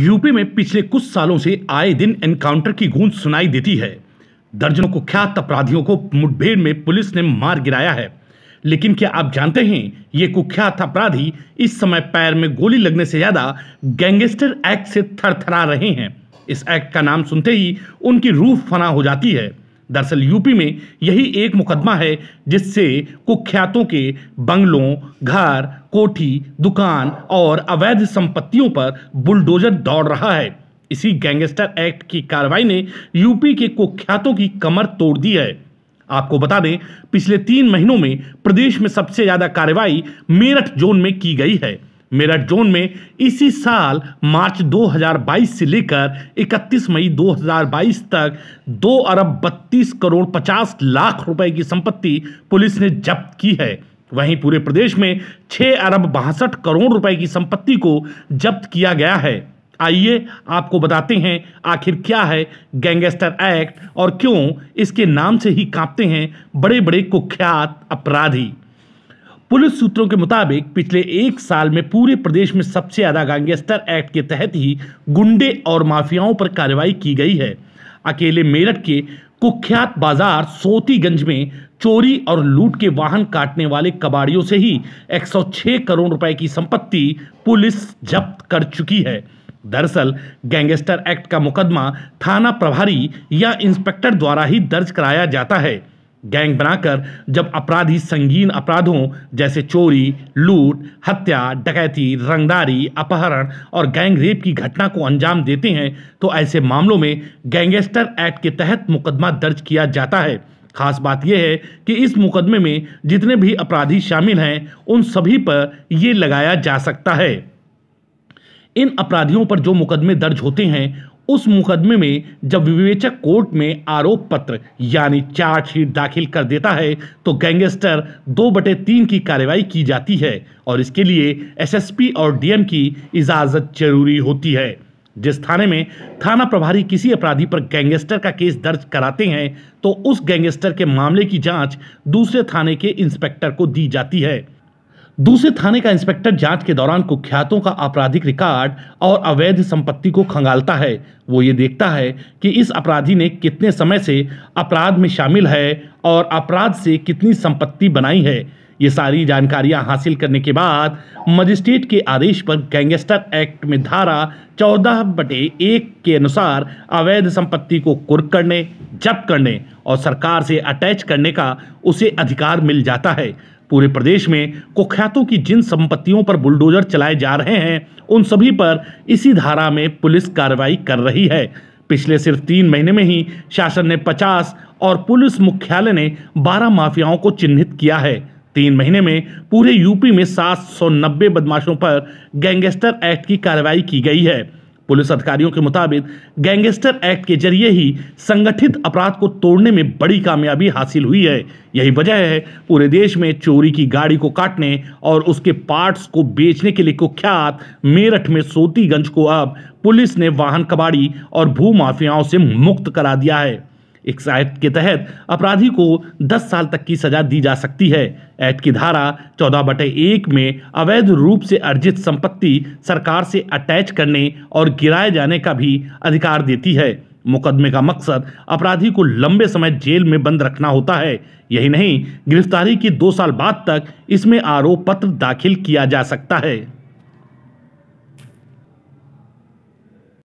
UP में पिछले कुछ सालों से आए दिन एनकाउंटर की गूंज सुनाई देती है दर्जनों कुख्यात अपराधियों को मुठभेड़ में पुलिस ने मार गिराया है लेकिन क्या आप जानते हैं ये कुख्यात अपराधी इस समय पैर में गोली लगने से ज्यादा गैंगस्टर एक्ट से थरथरा रहे हैं इस एक्ट का नाम सुनते ही उनकी रूह फना हो जाती है दरअसल यूपी में यही एक मुकदमा है जिससे कुख्यातों के बंगलों घर कोठी दुकान और अवैध संपत्तियों पर बुलडोजर दौड़ रहा है इसी गैंगस्टर एक्ट की कार्रवाई ने यूपी के कुख्यातों की कमर तोड़ दी है आपको बता दें पिछले तीन महीनों में प्रदेश में सबसे ज्यादा कार्रवाई मेरठ जोन में की गई है मेरठ जोन में इसी साल मार्च 2022 से लेकर 31 मई 2022 तक दो अरब बत्तीस करोड़ 50 लाख रुपए की संपत्ति पुलिस ने जब्त की है वहीं पूरे प्रदेश में 6 अरब बासठ करोड़ रुपए की संपत्ति को जब्त किया गया है आइए आपको बताते हैं आखिर क्या है गैंगस्टर एक्ट और क्यों इसके नाम से ही कांपते हैं बड़े बड़े कुख्यात अपराधी पुलिस सूत्रों के मुताबिक पिछले एक साल में पूरे प्रदेश में सबसे ज्यादा गैंगस्टर एक्ट के तहत ही गुंडे और माफियाओं पर कार्रवाई की गई है अकेले मेरठ के कुख्यात बाजार सोतीगंज में चोरी और लूट के वाहन काटने वाले कबाड़ियों से ही 106 करोड़ रुपए की संपत्ति पुलिस जब्त कर चुकी है दरअसल गैंगस्टर एक्ट का मुकदमा थाना प्रभारी या इंस्पेक्टर द्वारा ही दर्ज कराया जाता है गैंग बनाकर जब अपराधी संगीन अपराधों जैसे चोरी लूट हत्या डकैती रंगदारी अपहरण और गैंग रेप की घटना को अंजाम देते हैं तो ऐसे मामलों में गैंगस्टर एक्ट के तहत मुकदमा दर्ज किया जाता है खास बात यह है कि इस मुकदमे में जितने भी अपराधी शामिल हैं उन सभी पर ये लगाया जा सकता है इन अपराधियों पर जो मुकदमे दर्ज होते हैं उस मुकदमे में जब विवेचक कोर्ट में आरोप पत्र यानी चार्जशीट दाखिल कर देता है तो गैंगस्टर दो बटे तीन की कार्रवाई की जाती है और इसके लिए एसएसपी और डीएम की इजाज़त जरूरी होती है जिस थाने में थाना प्रभारी किसी अपराधी पर गैंगस्टर का केस दर्ज कराते हैं तो उस गैंगस्टर के मामले की जांच दूसरे थाने के इंस्पेक्टर को दी जाती है दूसरे थाने का इंस्पेक्टर जांच के दौरान कुख्यातों का आपराधिक रिकॉर्ड और अवैध संपत्ति को खंगालता है वो ये देखता है कि इस अपराधी ने कितने समय से अपराध में शामिल है और अपराध से कितनी संपत्ति बनाई है ये सारी जानकारियां हासिल करने के बाद मजिस्ट्रेट के आदेश पर गैंगस्टर एक्ट में धारा चौदह बटे एक के अनुसार अवैध संपत्ति को कुर्क करने जब्त करने और सरकार से अटैच करने का उसे अधिकार मिल जाता है पूरे प्रदेश में कुख्यातों की जिन संपत्तियों पर बुलडोजर चलाए जा रहे हैं उन सभी पर इसी धारा में पुलिस कार्रवाई कर रही है पिछले सिर्फ तीन महीने में ही शासन ने पचास और पुलिस मुख्यालय ने बारह माफियाओं को चिन्हित किया है तीन महीने में पूरे यूपी में सात बदमाशों पर गैंगस्टर एक्ट की कार्रवाई की गई है पुलिस अधिकारियों के मुताबिक गैंगस्टर एक्ट के जरिए ही संगठित अपराध को तोड़ने में बड़ी कामयाबी हासिल हुई है यही वजह है पूरे देश में चोरी की गाड़ी को काटने और उसके पार्ट्स को बेचने के लिए कुख्यात मेरठ में सोतीगंज को अब पुलिस ने वाहन कबाड़ी और भू माफियाओं से मुक्त करा दिया है इस एक्ट के तहत अपराधी को 10 साल तक की सजा दी जा सकती है एक्ट की धारा चौदह बटे एक में अवैध रूप से अर्जित संपत्ति सरकार से अटैच करने और गिराए जाने का भी अधिकार देती है मुकदमे का मकसद अपराधी को लंबे समय जेल में बंद रखना होता है यही नहीं गिरफ्तारी के दो साल बाद तक इसमें आरोप पत्र दाखिल किया जा सकता है